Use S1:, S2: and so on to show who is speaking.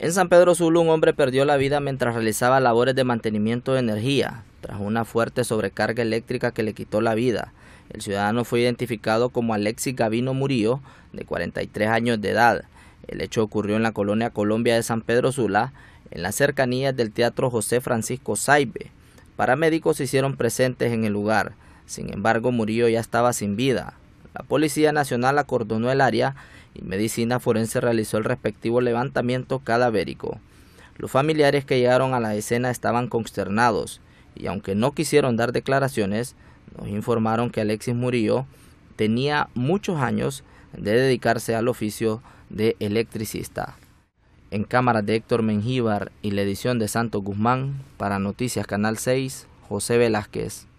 S1: En San Pedro Sula un hombre perdió la vida mientras realizaba labores de mantenimiento de energía, tras una fuerte sobrecarga eléctrica que le quitó la vida. El ciudadano fue identificado como Alexis Gavino Murillo, de 43 años de edad. El hecho ocurrió en la colonia Colombia de San Pedro Sula, en las cercanías del Teatro José Francisco Saibe. Paramédicos se hicieron presentes en el lugar. Sin embargo, Murillo ya estaba sin vida. La Policía Nacional acordonó el área y Medicina Forense realizó el respectivo levantamiento cadavérico. Los familiares que llegaron a la escena estaban consternados y aunque no quisieron dar declaraciones, nos informaron que Alexis Murillo tenía muchos años de dedicarse al oficio de electricista. En cámara de Héctor Mengíbar y la edición de Santo Guzmán, para Noticias Canal 6, José Velázquez.